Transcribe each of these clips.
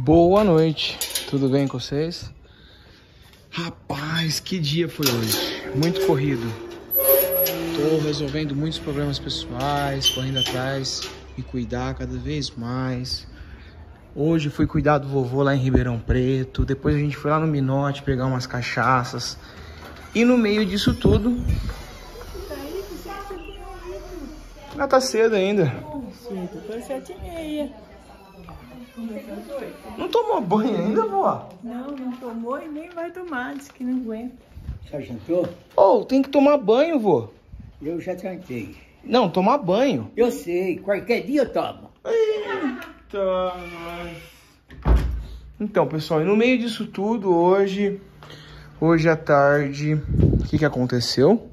Boa noite, tudo bem com vocês? Rapaz, que dia foi hoje? Muito corrido. Tô resolvendo muitos problemas pessoais, correndo atrás, me cuidar cada vez mais. Hoje fui cuidar do vovô lá em Ribeirão Preto, depois a gente foi lá no Minote pegar umas cachaças. E no meio disso tudo. Tá tá ah, tá cedo ainda. Cedo, foi sete e meia. Não tomou banho ainda, vó? Não, não tomou e nem vai tomar, disse que não aguenta. Já jantou? Ou oh, tem que tomar banho, vô. Eu já jantei. Não, tomar banho. Eu sei, qualquer dia eu tomo. Eita, mas... Então, pessoal, e no meio disso tudo, hoje, hoje à tarde, o que, que aconteceu?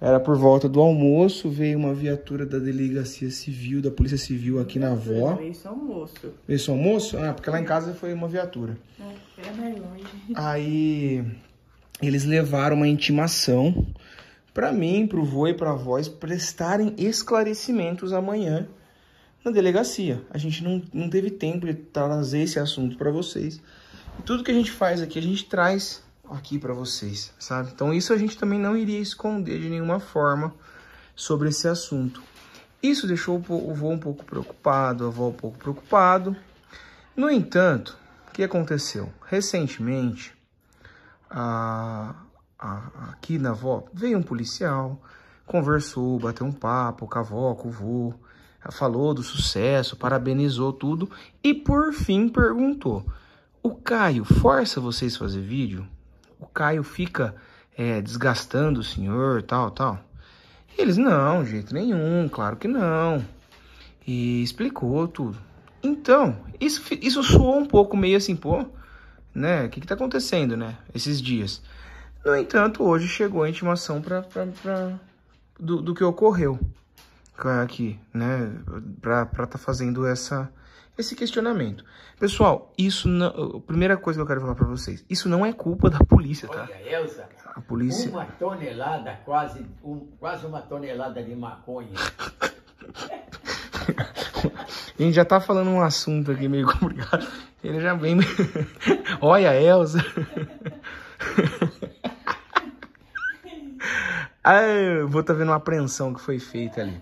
Era por volta do almoço, veio uma viatura da delegacia civil, da polícia civil aqui na avó. Veio só almoço. Veio só almoço? Ah, porque lá em casa foi uma viatura. É, era mais longe. Aí eles levaram uma intimação para mim, pro vô e pra vós prestarem esclarecimentos amanhã na delegacia. A gente não, não teve tempo de trazer esse assunto para vocês. E tudo que a gente faz aqui, a gente traz aqui para vocês, sabe? Então isso a gente também não iria esconder de nenhuma forma sobre esse assunto. Isso deixou o vô um pouco preocupado, a avó um pouco preocupado. No entanto, o que aconteceu? Recentemente, a, a, aqui na avó, veio um policial, conversou, bateu um papo com a avó, com o vô, falou do sucesso, parabenizou tudo e por fim perguntou: O Caio força vocês a fazer vídeo? o Caio fica é, desgastando o senhor, tal, tal. E eles, não, de jeito nenhum, claro que não. E explicou tudo. Então, isso, isso soou um pouco meio assim, pô, né? O que, que tá acontecendo, né? Esses dias. No entanto, hoje chegou a intimação pra, pra, pra do, do, que ocorreu aqui, né? Pra estar tá fazendo essa, esse questionamento. Pessoal, isso não. Primeira coisa que eu quero falar para vocês: isso não é culpa da polícia, tá? Olha, Elza, a polícia. Uma tonelada, quase, um, quase uma tonelada de maconha. a gente já tá falando um assunto aqui meio complicado. Ele já vem. Olha, Elza. ah, eu vou tá vendo uma apreensão que foi feita ali.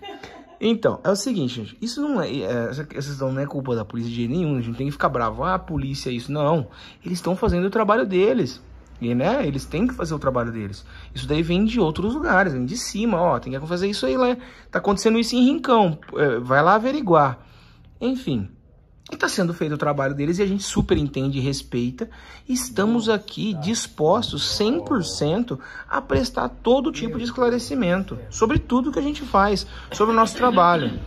Então, é o seguinte, gente, isso não é, é, essa questão não é culpa da polícia de jeito nenhum, a gente tem que ficar bravo, ah, a polícia é isso, não, eles estão fazendo o trabalho deles, e, né, eles têm que fazer o trabalho deles, isso daí vem de outros lugares, vem de cima, ó, tem que fazer isso aí, lá, né? tá acontecendo isso em Rincão, é, vai lá averiguar, enfim, Está sendo feito o trabalho deles e a gente super entende e respeita. Estamos aqui dispostos 100% a prestar todo tipo de esclarecimento sobre tudo que a gente faz, sobre o nosso trabalho.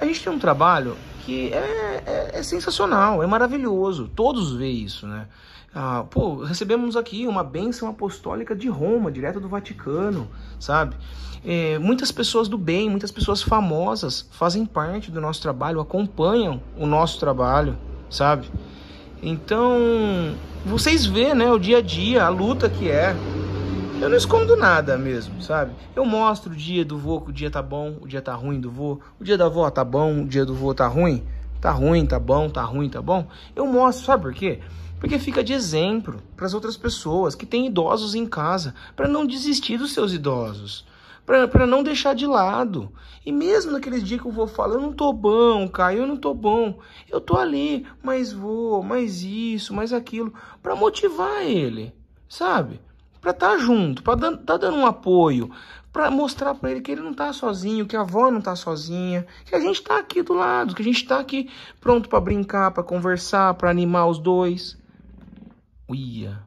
A gente tem um trabalho que é, é, é sensacional, é maravilhoso. Todos veem isso, né? Ah, pô, recebemos aqui uma bênção apostólica de Roma, direto do Vaticano, sabe? É, muitas pessoas do bem, muitas pessoas famosas fazem parte do nosso trabalho, acompanham o nosso trabalho, sabe? Então, vocês vê, né, o dia a dia, a luta que é, eu não escondo nada mesmo, sabe? Eu mostro o dia do vô que o dia tá bom, o dia tá ruim do vô, o dia da avó tá bom, o dia do vô tá ruim, tá ruim, tá bom, tá ruim, tá bom. Eu mostro, sabe por quê? Porque fica de exemplo para as outras pessoas que têm idosos em casa, para não desistir dos seus idosos para não deixar de lado. E mesmo naqueles dias que eu vou fala, eu não tô bom, Caio, eu não tô bom. Eu tô ali, mas vou, mais isso, mais aquilo, para motivar ele, sabe? para estar tá junto, para estar tá dando um apoio, para mostrar para ele que ele não está sozinho, que a avó não está sozinha, que a gente está aqui do lado, que a gente está aqui pronto para brincar, para conversar, para animar os dois. Uia.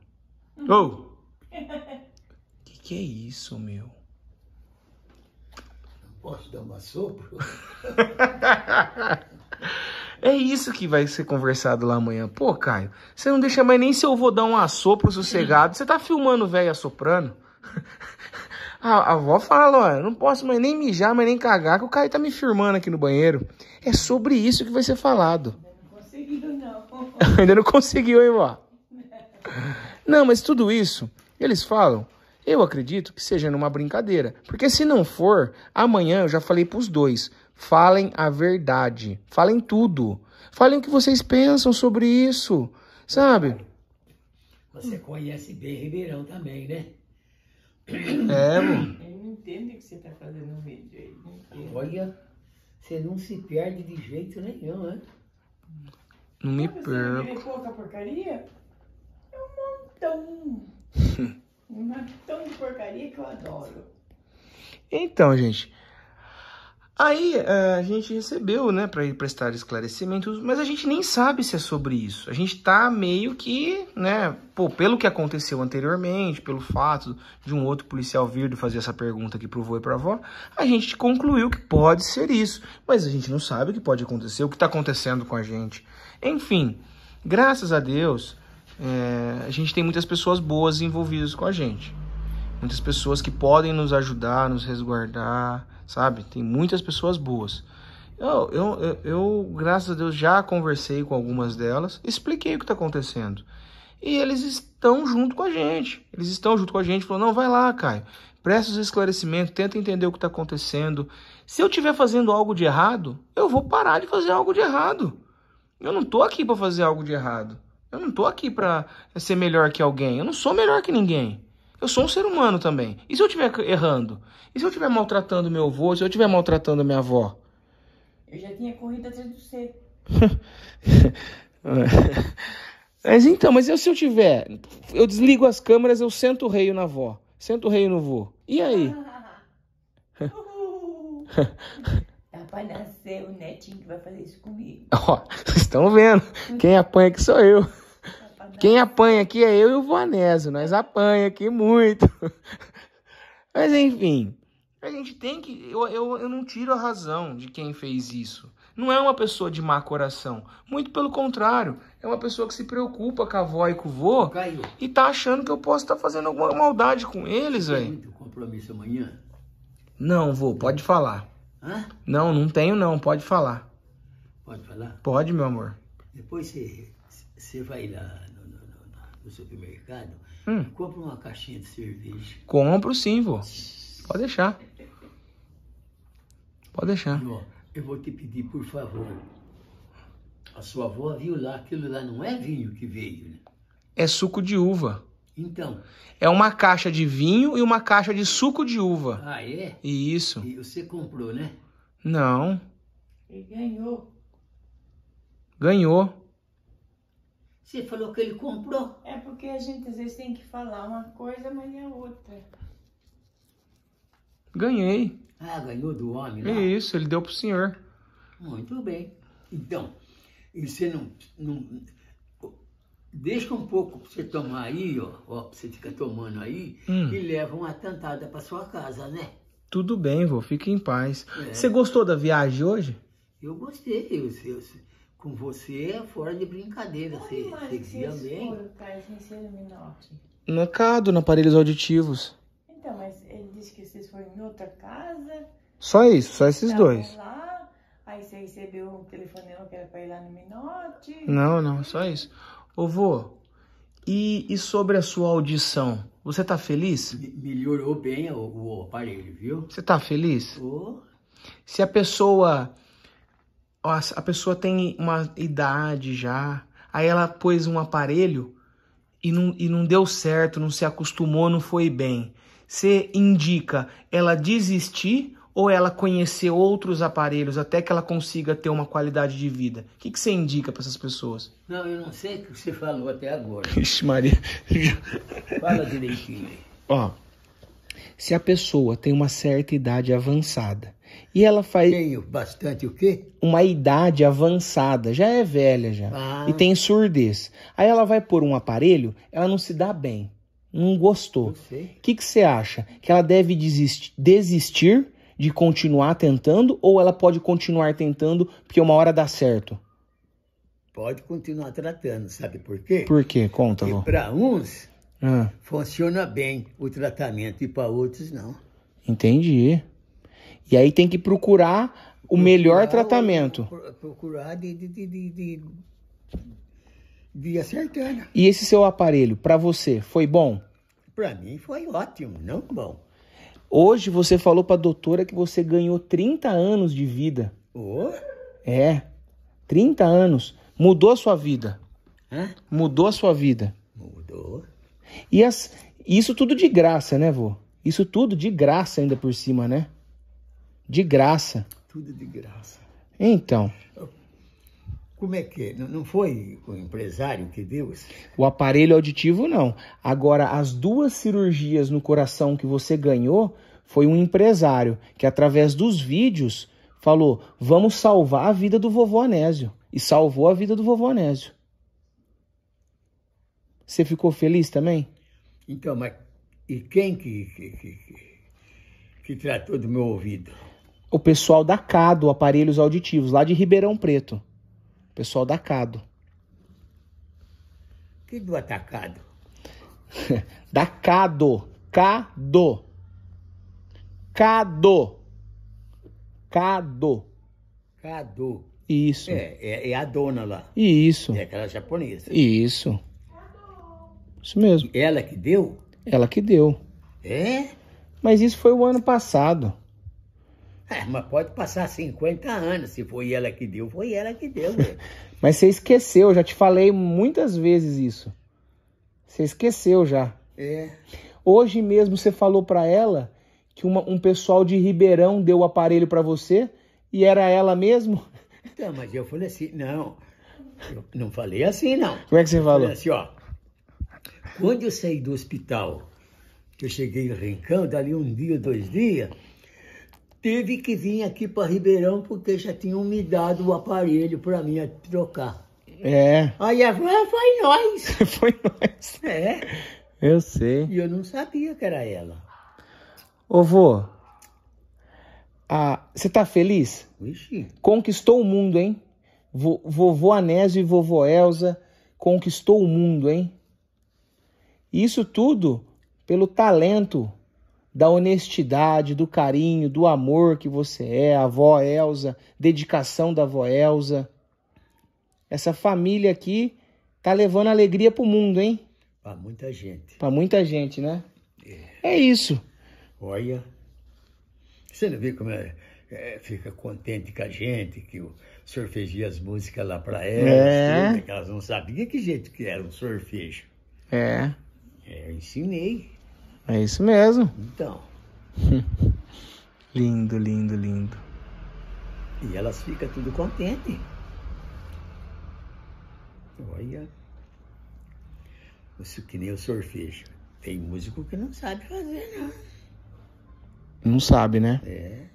Ô! Oh. Que que é isso, meu? Posso dar uma sopro? É isso que vai ser conversado lá amanhã. Pô, Caio, você não deixa mais nem se eu vou dar um assopro sossegado. Você tá filmando o velho assoprando? A, a avó fala, ó, não posso mais nem mijar, mas nem cagar, que o Caio tá me firmando aqui no banheiro. É sobre isso que vai ser falado. Ainda não conseguiu, não. Ainda não conseguiu, hein, vó? Não, mas tudo isso, eles falam, eu acredito que seja numa brincadeira. Porque se não for, amanhã eu já falei pros dois. Falem a verdade. Falem tudo. Falem o que vocês pensam sobre isso, sabe? Você conhece bem Ribeirão também, né? É, mano. Eu não entendo o que você tá fazendo no vídeo aí. Olha, você não se perde de jeito nenhum, né? Não me Como perco. Você pouca porcaria? É um montão. um montão de porcaria que eu adoro. Então, gente, Aí é, a gente recebeu, né, para prestar esclarecimentos, mas a gente nem sabe se é sobre isso. A gente tá meio que, né, pô, pelo que aconteceu anteriormente, pelo fato de um outro policial vir de fazer essa pergunta aqui pro vô e pra avó, a gente concluiu que pode ser isso, mas a gente não sabe o que pode acontecer, o que tá acontecendo com a gente. Enfim, graças a Deus, é, a gente tem muitas pessoas boas envolvidas com a gente. Muitas pessoas que podem nos ajudar, nos resguardar, sabe? Tem muitas pessoas boas. Eu, eu, eu, graças a Deus, já conversei com algumas delas, expliquei o que está acontecendo. E eles estão junto com a gente. Eles estão junto com a gente, falou não, vai lá, Caio, presta os esclarecimentos, tenta entender o que está acontecendo. Se eu estiver fazendo algo de errado, eu vou parar de fazer algo de errado. Eu não estou aqui para fazer algo de errado. Eu não estou aqui para ser melhor que alguém. Eu não sou melhor que ninguém. Eu sou um ser humano também. E se eu estiver errando? E se eu estiver maltratando meu avô? Se eu estiver maltratando minha avó? Eu já tinha corrido atrás do C. mas então, mas eu, se eu tiver, eu desligo as câmeras, eu sento o rei na avó, sento o rei no vô. E aí? Tá Papai nasceu, é o netinho que vai fazer isso comigo. Ó, oh, vocês estão vendo. Quem apanha que sou eu. Quem apanha aqui é eu e o Vanésio. Nós apanha aqui muito. Mas enfim, a gente tem que. Eu, eu, eu não tiro a razão de quem fez isso. Não é uma pessoa de má coração. Muito pelo contrário. É uma pessoa que se preocupa com a avó e com o vô Caiu. e tá achando que eu posso estar tá fazendo alguma maldade com eles, velho. Tem muito compromisso amanhã? Não, vô, pode falar. Hã? Não, não tenho não, pode falar. Pode falar? Pode, meu amor. Depois você você vai lá no, no, no, no supermercado, hum. compra uma caixinha de cerveja. Compro sim, vô. Pode deixar. Pode deixar. Ó, eu vou te pedir, por favor. A sua avó viu lá, aquilo lá não é vinho que veio, né? É suco de uva. Então. É uma caixa de vinho e uma caixa de suco de uva. Ah, é? Isso. E você comprou, né? Não. Ele ganhou. Ganhou. Você falou que ele comprou? É porque a gente às vezes tem que falar uma coisa, mas é outra. Ganhei. Ah, ganhou do homem lá? É isso, ele deu pro senhor. Muito bem. Então, e você não, não... Deixa um pouco pra você tomar aí, ó, ó pra você ficar tomando aí, hum. e leva uma tantada pra sua casa, né? Tudo bem, vô, fique em paz. É. Você gostou da viagem hoje? Eu gostei, eu, eu, com você é fora de brincadeira. você, você guia bem. Na CADO, na aparelhos auditivos. Então, mas ele disse que vocês foram em outra casa. Só isso, só esses dois. Lá, aí você recebeu um telefonema que era pra ir lá no Minote. Não, não, só isso. Ô, vô, e, e sobre a sua audição? Você tá feliz? Melhorou bem o, o aparelho, viu? Você tá feliz? Tô. Se a pessoa a pessoa tem uma idade já, aí ela pôs um aparelho e não, e não deu certo, não se acostumou, não foi bem. Você indica ela desistir ou ela conhecer outros aparelhos até que ela consiga ter uma qualidade de vida? O que, que você indica para essas pessoas? Não, eu não sei o que você falou até agora. Ixi, Maria. Fala direitinho. Ó, se a pessoa tem uma certa idade avançada e ela faz. Tenho bastante o quê? Uma idade avançada, já é velha já. Ah. E tem surdez. Aí ela vai por um aparelho, ela não se dá bem. Não gostou. O que, que você acha? Que ela deve desistir, desistir de continuar tentando ou ela pode continuar tentando porque uma hora dá certo? Pode continuar tratando, sabe por quê? Por quê? Conta, Porque para uns ah. funciona bem o tratamento e para outros não. Entendi. E aí tem que procurar o procurar melhor tratamento. procurar de, de, de, de, de acertar. Né? E esse seu aparelho, para você, foi bom? Para mim foi ótimo, não bom. Hoje você falou para a doutora que você ganhou 30 anos de vida. Oh. É, 30 anos. Mudou a sua vida. Hã? Mudou a sua vida. Mudou. E as, isso tudo de graça, né, vô? Isso tudo de graça ainda por cima, né? De graça. Tudo de graça. Então. Como é que é? Não foi o empresário que deu? O aparelho auditivo não. Agora, as duas cirurgias no coração que você ganhou foi um empresário que, através dos vídeos, falou: vamos salvar a vida do vovô Anésio. E salvou a vida do vovô Anésio. Você ficou feliz também? Então, mas e quem que, que, que, que tratou do meu ouvido? o pessoal da Cado Aparelhos Auditivos, lá de Ribeirão Preto. O pessoal da Cado. Que do atacado? da Cado. Cado. Cado. Cado. Cado. Isso. É, é, é a dona lá. Isso. É aquela japonesa. Isso. Isso mesmo. Ela que deu? Ela que deu. É? Mas isso foi o ano passado. É, mas pode passar 50 anos, se foi ela que deu, foi ela que deu. mas você esqueceu, já te falei muitas vezes isso. Você esqueceu já. É. Hoje mesmo você falou para ela que uma, um pessoal de Ribeirão deu o aparelho para você e era ela mesmo? Então, mas eu falei assim, não, eu não falei assim, não. Como é que você eu falou? Falei assim, ó, quando eu saí do hospital, que eu cheguei em Rincão, dali um dia, dois dias, teve que vir aqui para Ribeirão porque já tinham me dado o aparelho para mim trocar. É. Aí agora ah, foi nós. foi nós. É. Eu sei. E eu não sabia que era ela. Ô, vô, você ah, tá feliz? Ixi. Conquistou o mundo, hein? vovô Anésio e vovô Elza conquistou o mundo, hein? Isso tudo pelo talento da honestidade, do carinho, do amor que você é, a avó Elsa, dedicação da avó Elsa. Essa família aqui tá levando alegria pro mundo, hein? Para muita gente. Para muita gente, né? É. é isso. Olha, você não vê como é, é, fica contente com a gente, que o senhor as músicas lá pra elas, é. Né, que elas não sabiam que jeito que era um sorfejo. É. é eu ensinei. É isso mesmo. Então. lindo, lindo, lindo. E elas ficam tudo contentes. Olha. Isso que nem o sorvejo. Tem músico que não sabe fazer, não. Não sabe, né? É.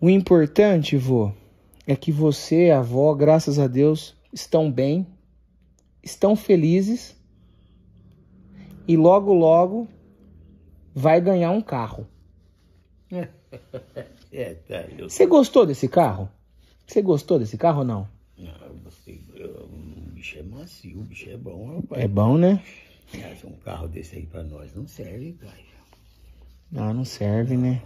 O importante, vô, é que você, a avó, graças a Deus, estão bem, estão felizes e logo logo vai ganhar um carro. É, tá, Você gostou desse carro? Você gostou desse carro ou não? Não, gostei. o bicho é macio, o bicho é bom, rapaz. É bom, né? Mas um carro desse aí pra nós não serve, pai. Não, ah, não serve, não. né?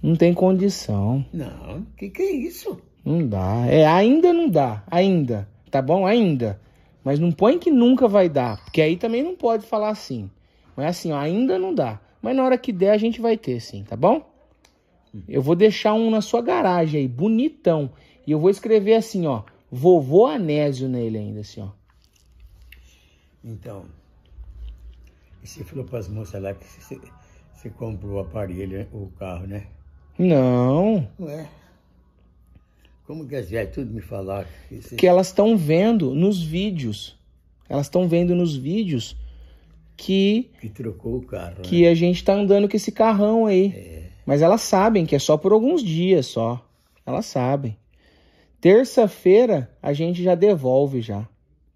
Não tem condição. Não, o que, que é isso? Não dá. É, ainda não dá. Ainda. Tá bom? Ainda. Mas não põe que nunca vai dar, porque aí também não pode falar assim. Mas assim, ó, ainda não dá. Mas na hora que der, a gente vai ter sim, tá bom? Eu vou deixar um na sua garagem aí, bonitão. E eu vou escrever assim, ó, vovô Anésio nele ainda, assim, ó. Então, você falou para as moças lá que você, você comprou o aparelho, o carro, né? Não. Ué? Como que as tudo me falar? Esse... Que elas estão vendo nos vídeos. Elas estão vendo nos vídeos que. Que trocou o carro. Que né? a gente está andando com esse carrão aí. É. Mas elas sabem que é só por alguns dias só. Elas sabem. Terça-feira a gente já devolve já.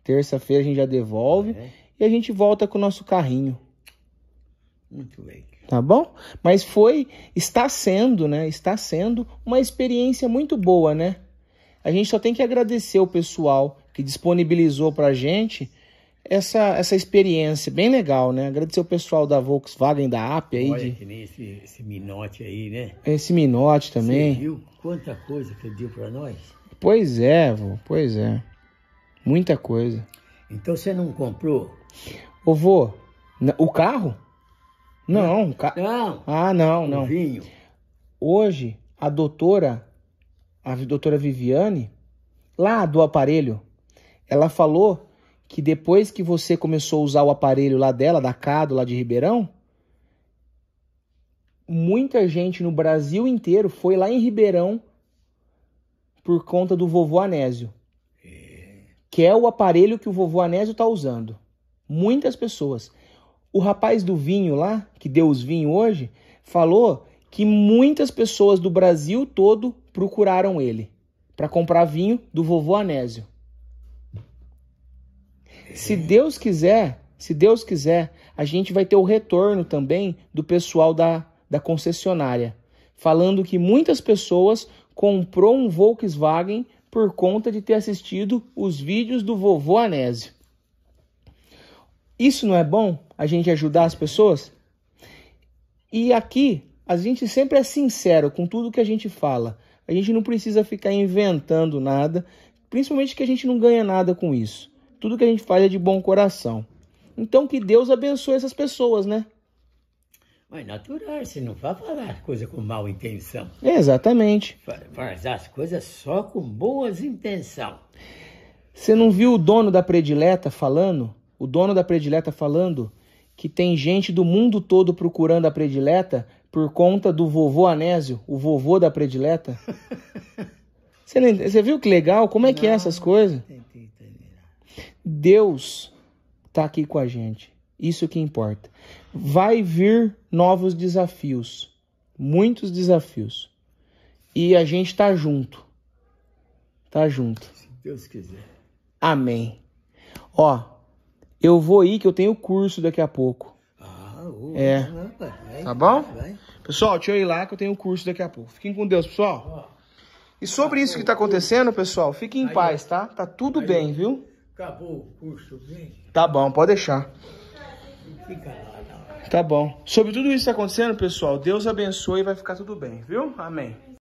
Terça-feira a gente já devolve é. e a gente volta com o nosso carrinho. Muito bem. Tá bom? Mas foi, está sendo, né? Está sendo uma experiência muito boa, né? A gente só tem que agradecer o pessoal que disponibilizou para a gente essa, essa experiência bem legal, né? Agradecer o pessoal da Volkswagen, da App aí. Olha, de... que nem esse, esse Minote aí, né? Esse Minote também. Você viu quanta coisa que deu para nós? Pois é, vô, pois é. Muita coisa. Então você não comprou? Ô, vô, o carro? Não, o carro. Não. Ah, não, não. O vinho. Hoje, a doutora a doutora Viviane, lá do aparelho, ela falou que depois que você começou a usar o aparelho lá dela, da Cado, lá de Ribeirão, muita gente no Brasil inteiro foi lá em Ribeirão por conta do vovô Anésio. Que é o aparelho que o vovô Anésio está usando. Muitas pessoas. O rapaz do vinho lá, que deu os vinhos hoje, falou que muitas pessoas do Brasil todo procuraram ele para comprar vinho do vovô Anésio. Se é. Deus quiser, se Deus quiser, a gente vai ter o retorno também do pessoal da, da concessionária, falando que muitas pessoas comprou um Volkswagen por conta de ter assistido os vídeos do vovô Anésio. Isso não é bom? A gente ajudar as pessoas? E aqui, a gente sempre é sincero com tudo que a gente fala. A gente não precisa ficar inventando nada, principalmente que a gente não ganha nada com isso. Tudo que a gente faz é de bom coração. Então que Deus abençoe essas pessoas, né? Mas é natural, você não vai falar as coisas com mal intenção. Exatamente. Faz as coisas só com boas intenções. Você não viu o dono da predileta falando? O dono da predileta falando que tem gente do mundo todo procurando a predileta por conta do vovô Anésio, o vovô da predileta. você, não, você, viu que legal? Como é não, que é essas coisas? Deus está aqui com a gente. Isso que importa. Vai vir novos desafios, muitos desafios. E a gente está junto. Tá junto. Se Deus quiser. Amém. Ó, eu vou ir que eu tenho curso daqui a pouco. É. tá, bom? Pessoal, deixa eu ir lá que eu tenho um curso daqui a pouco. Fiquem com Deus, pessoal. e sobre isso que está acontecendo, pessoal, fiquem em paz, tá? Tá tudo bem, viu? Acabou o curso, Tá bom, pode deixar. Tá bom. Sobre tudo isso que tá acontecendo, pessoal, Deus abençoe e vai ficar tudo bem, viu? Amém.